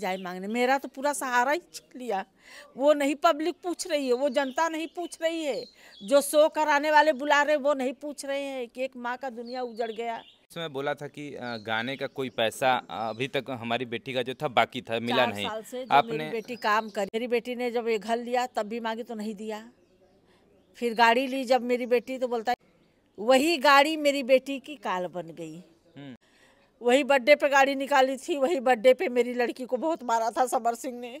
जाए मांगने मेरा तो पूरा सहारा ही छीन लिया वो नहीं पब्लिक पूछ रही है वो जनता नहीं पूछ रही है जो शो कराने वाले बुला रहे वो नहीं पूछ रहे हैं कि एक माँ का दुनिया उजड़ गया इसमें बोला था कि गाने का कोई पैसा अभी तक हमारी बेटी का जो था बाकी था मिला नहीं साल से आपने मेरी बेटी काम कर मेरी बेटी ने जब ये घर लिया तब भी मांगी तो नहीं दिया फिर गाड़ी ली जब मेरी बेटी तो बोलता वही गाड़ी मेरी बेटी की काल बन गई हम्म। वही बर्थडे पे गाड़ी निकाली थी वही बर्थडे पे मेरी लड़की को बहुत मारा था समर सिंह ने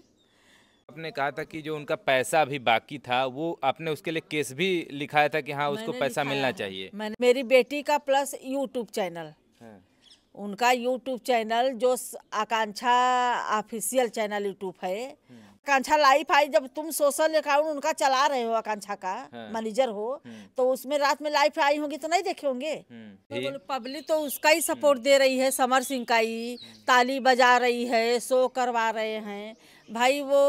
आपने कहा था कि जो उनका पैसा अभी बाकी था वो आपने उसके लिए केस भी लिखाया था कि हाँ उसको पैसा मिलना चाहिए मैंने मेरी बेटी का प्लस यूट्यूब चैनल हाँ। उनका यूट्यूब चैनल जो आकांक्षा ऑफिशियल चैनल यूट्यूब है हाँ। आकांक्षा लाइफ आई जब तुम सोशल अकाउंट उनका चला रहे हो आकांक्षा का हाँ। मैनेजर हो हम्म। तो उसमें रात में लाइफ आई होगी तो नहीं देखे होंगे हम्म। तो पब्लिक तो उसका ही सपोर्ट हम्म। दे रही है समर सिंह का ही ताली बजा रही है शो करवा रहे हैं भाई वो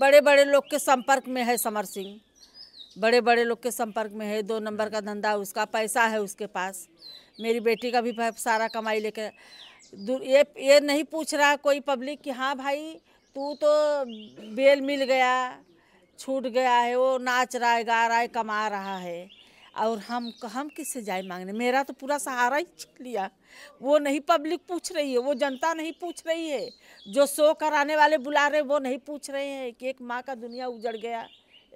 बड़े बड़े लोग के संपर्क में है समर सिंह बड़े बड़े लोग के संपर्क में है दो नंबर का धंधा उसका पैसा है उसके पास मेरी बेटी का भी सारा कमाई लेकर ये ये नहीं पूछ रहा कोई पब्लिक कि हाँ भाई तू तो बेल मिल गया छूट गया है वो नाच रहा है गा रहा है कमा रहा है और हम हम किससे जाए मांगने मेरा तो पूरा सहारा ही छीन लिया वो नहीं पब्लिक पूछ रही है वो जनता नहीं पूछ रही है जो शो कराने वाले बुला रहे वो नहीं पूछ रहे हैं कि एक माँ का दुनिया उजड़ गया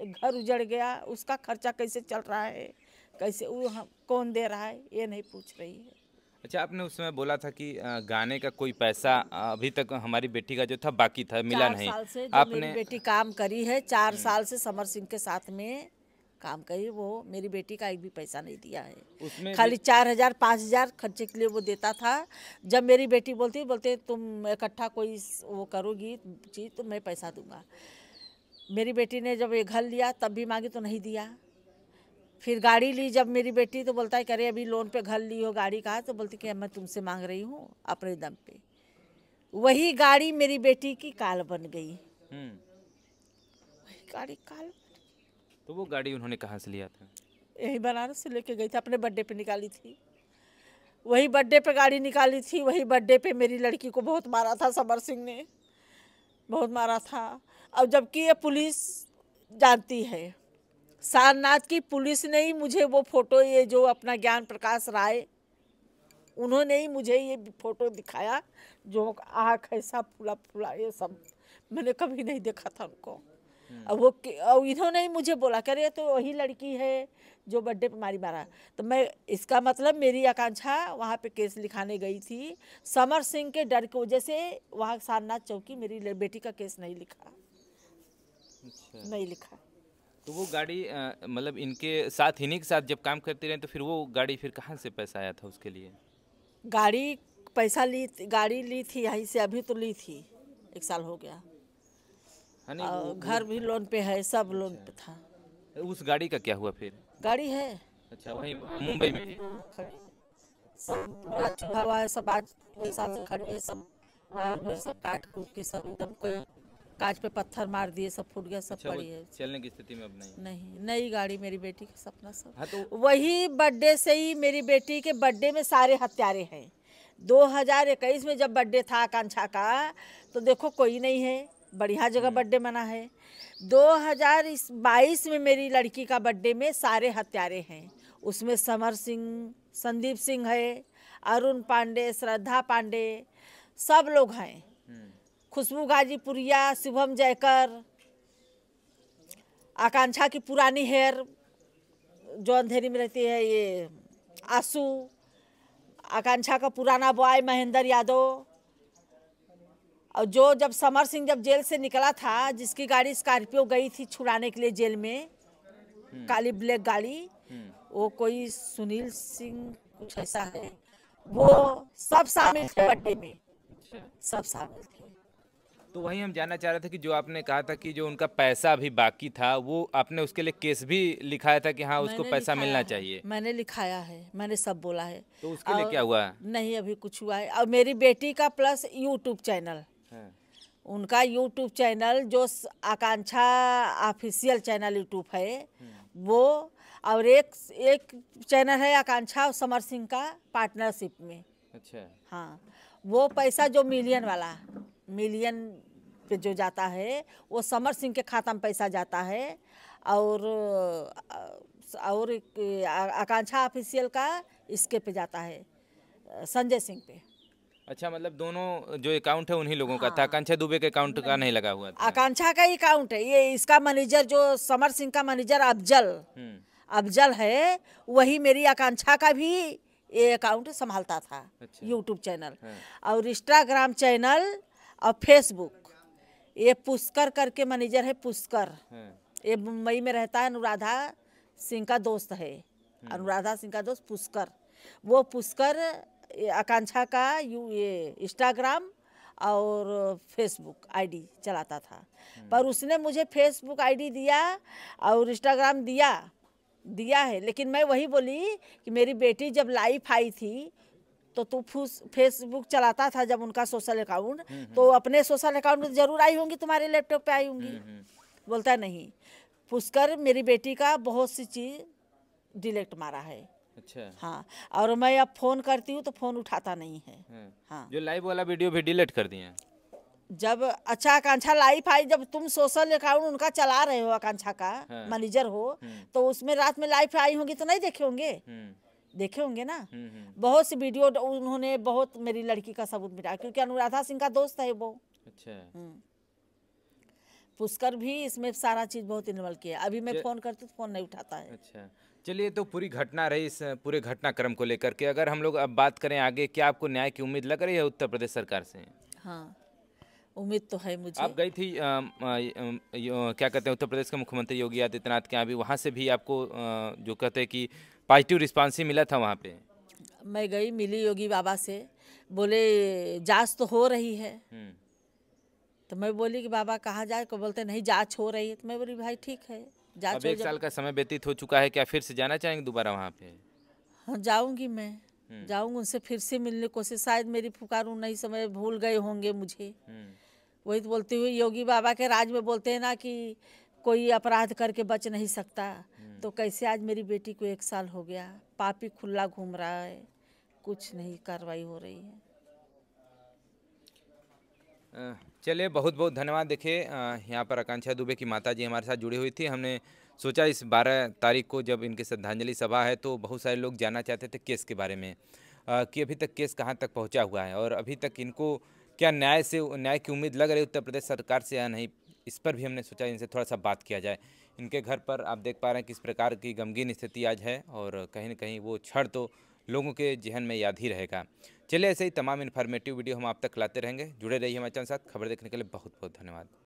एक घर उजड़ गया उसका खर्चा कैसे चल रहा है कैसे वो हम कौन दे रहा है ये नहीं पूछ रही है अच्छा आपने उस समय बोला था कि गाने का कोई पैसा अभी तक हमारी बेटी का जो था बाकी था मिला नहीं साल से आपने बेटी काम करी है चार हम्म। साल से समर सिंह के साथ में काम करी वो मेरी बेटी का एक भी पैसा नहीं दिया है उसमें खाली चार हजार पाँच हजार खर्चे के लिए वो देता था जब मेरी बेटी बोलती बोलते तुम इकट्ठा कोई वो करोगी चीज़ तो मैं पैसा दूंगा मेरी बेटी ने जब ये घर लिया तब भी मांगी तो नहीं दिया फिर गाड़ी ली जब मेरी बेटी तो बोलता है करे अभी लोन पे घर ली हो गाड़ी कहा तो बोलती कि मैं तुमसे मांग रही हूँ अपने दम पे वही गाड़ी मेरी बेटी की काल बन गई हम्म। वही गाड़ी काल तो वो गाड़ी उन्होंने कहाँ से लिया था यही बनारस से लेके गई थी अपने बर्थडे पे निकाली थी वही बर्थडे पे गाड़ी निकाली थी वही बर्थडे पे मेरी लड़की को बहुत मारा था समर सिंह ने बहुत मारा था अब जबकि ये पुलिस जानती है सारनाथ की पुलिस ने ही मुझे वो फोटो ये जो अपना ज्ञान प्रकाश राय उन्होंने ही मुझे ये फोटो दिखाया जो आँख ऐसा फूला फूला ये सब मैंने कभी नहीं देखा था उनको हम्म। अब वो और इन्होंने ही मुझे बोला कह रहे तो वही लड़की है जो बर्थडे पे मारी मारा तो मैं इसका मतलब मेरी आकांक्षा वहाँ पे केस लिखाने गई थी समर सिंह के डर की वजह से वहाँ सारनाथ चौकी मेरी बेटी का केस नहीं लिखा अच्छा। नहीं लिखा तो वो गाड़ी मतलब इनके साथ इन्हीं के साथ जब काम करते रहे तो फिर वो गाड़ी फिर कहाँ से पैसा आया था उसके लिए गाड़ी पैसा ली गाड़ी ली थी यहीं से अभी तो ली थी एक साल हो गया घर भी लोन पे है सब लोन पे था उस गाड़ी का क्या हुआ फिर गाड़ी है अच्छा वही मुंबई में सब सब सब सब सब काट के सब एकदम कोई कांच पे पत्थर मार दिए सब फूट गया सब अच्छा, पड़ी है चलने की स्थिति में अब नहीं नहीं नई गाड़ी मेरी बेटी का सपना सब हाँ तो... वही बर्थडे से ही मेरी बेटी के बर्थडे में सारे हत्यारे हैं 2021 में जब बर्थडे था आकांक्षा का तो देखो कोई नहीं है बढ़िया जगह हम्म। बर्थडे मना है 2022 में मेरी लड़की का बर्थडे में सारे हत्यारे हैं उसमें समर सिंह संदीप सिंह है अरुण पांडे श्रद्धा पांडे सब लोग हैं हम्म। खुशबू गाजीपुरिया शुभम जयकर आकांक्षा की पुरानी हेयर जो अंधेरी में रहती है ये आंसू आकांक्षा का पुराना बॉय महेंद्र यादव और जो जब समर सिंह जब जेल से निकला था जिसकी गाड़ी स्कॉर्पियो गई थी छुड़ाने के लिए जेल में हम्म। काली ब्लैक गाड़ी हम्म। वो कोई सुनील सिंह कुछ ऐसा है वो सब शामिल थे बड्डे में अच्छा। सब शामिल थे तो वही हम जानना चाह रहे थे कि जो आपने कहा था कि जो उनका पैसा अभी बाकी था वो आपने उसके लिए केस भी लिखाया था कि हाँ उसको पैसा मिलना चाहिए मैंने लिखाया है मैंने सब बोला है तो उसके लिए क्या हुआ नहीं अभी कुछ हुआ है और मेरी बेटी का प्लस यूट्यूब चैनल हाँ। उनका यूट्यूब चैनल जो आकांक्षा ऑफिशियल चैनल यूट्यूब है हम्म। वो और एक एक चैनल है आकांक्षा और समर सिंह का पार्टनरशिप में अच्छा हाँ वो पैसा जो मिलियन वाला मिलियन पे जो जाता है वो समर सिंह के खाता में पैसा जाता है और और आकांक्षा ऑफिशियल का इसके पे जाता है संजय सिंह पे अच्छा मतलब दोनों जो अकाउंट है उन्हीं लोगों हाँ। का तो था आकांक्षा दुबे के अकाउंट का नहीं लगा हुआ था आकांक्षा का ही अकाउंट है ये इसका मैनेजर जो समर सिंह का मैनेजर अफजल हम्म। अफजल है वही मेरी आकांक्षा का भी ये अकाउंट संभालता था अच्छा। यूट्यूब चैनल हाँ। और इंस्टाग्राम चैनल और फेसबुक ये पुष्कर करके मैनेजर है पुष्कर हाँ। ये मुंबई में रहता है अनुराधा सिंह का दोस्त है हाँ। अनुराधा सिंह का दोस्त पुष्कर वो पुष्कर आकांक्षा का यू ये इंस्टाग्राम और फेसबुक आईडी चलाता था हाँ। पर उसने मुझे फेसबुक आईडी दिया और इंस्टाग्राम दिया दिया है लेकिन मैं वही बोली कि मेरी बेटी जब लाइफ आई थी तो तू फेसबुक चलाता था जब उनका सोशल अकाउंट हम्म, हम्म। तो अपने सोशल अकाउंट में जरूर आई होंगी तुम्हारे लैपटॉप पे आई होंगी हम्म, बोलता नहीं पुष्कर मेरी बेटी का बहुत सी चीज़ डिलेक्ट मारा है अच्छा हाँ और मैं अब फोन करती हूँ तो फोन उठाता नहीं है हाँ, हाँ। जो लाइव वाला वीडियो भी डिलीट कर दिए जब अच्छा आकांक्षा लाइफ आई जब तुम सोशल अकाउंट उनका चला रहे हो आकांक्षा का मैनेजर हाँ। हो तो उसमें रात में लाइफ आई होगी तो नहीं देखे होंगे देखे होंगे ना हम्म, हम्म। बहुत सी वीडियो उन्होंने बहुत मेरी लड़की का सबूत मिटा क्योंकि अनुराधा सिंह का दोस्त है वो अच्छा हम्म। पुष्कर भी इसमें सारा चीज बहुत इन्वॉल्व किया अभी मैं फोन करती तो फोन नहीं उठाता है अच्छा चलिए तो पूरी घटना रही इस पूरे घटनाक्रम को लेकर के अगर हम लोग अब बात करें आगे क्या आपको न्याय की उम्मीद लग रही है उत्तर प्रदेश सरकार से हाँ उम्मीद तो है मुझे आप गई थी आ, आ, आ, क्या कहते हैं उत्तर प्रदेश के मुख्यमंत्री योगी आदित्यनाथ के यहाँ भी वहाँ से भी आपको आ, जो कहते हैं कि पॉजिटिव रिस्पॉन्स ही मिला था वहाँ पे मैं गई मिली योगी बाबा से बोले जांच तो हो रही है हम्म। तो मैं बोली कि बाबा कहाँ जाए को तो बोलते नहीं जांच हो रही है तो मैं बोली भाई ठीक है जाँच अब एक साल का समय व्यतीत हो चुका है क्या फिर से जाना चाहेंगे दोबारा वहाँ पे हाँ जाऊँगी मैं हम्म। जाऊँगी उनसे फिर से मिलने की कोशिश शायद मेरी फुकार नहीं समय भूल गए होंगे मुझे हम्म। वही तो बोलते हुए योगी बाबा के राज में बोलते हैं ना कि कोई अपराध करके बच नहीं सकता तो कैसे आज मेरी बेटी को एक साल हो गया पापी खुला घूम रहा है कुछ नहीं कार्रवाई हो रही है चलिए बहुत बहुत धन्यवाद देखिए यहाँ पर आकांक्षा दुबे की माता जी हमारे साथ जुड़ी हुई थी हमने सोचा इस 12 तारीख को जब इनकी श्रद्धांजलि सभा है तो बहुत सारे लोग जानना चाहते थे केस के बारे में कि अभी तक केस कहाँ तक पहुँचा हुआ है और अभी तक इनको क्या न्याय से न्याय की उम्मीद लग रही उत्तर प्रदेश सरकार से या नहीं इस पर भी हमने सोचा इनसे थोड़ा सा बात किया जाए इनके घर पर आप देख पा रहे हैं किस प्रकार की गमगीन स्थिति आज है और कहीं ना कहीं वो क्षण तो लोगों के जहन में याद ही रहेगा चलिए ऐसे ही तमाम इन्फॉर्मेटिव वीडियो हम आप तक लाते रहेंगे जुड़े रहिए हमारे चैनल साथ खबर देखने के लिए बहुत बहुत धन्यवाद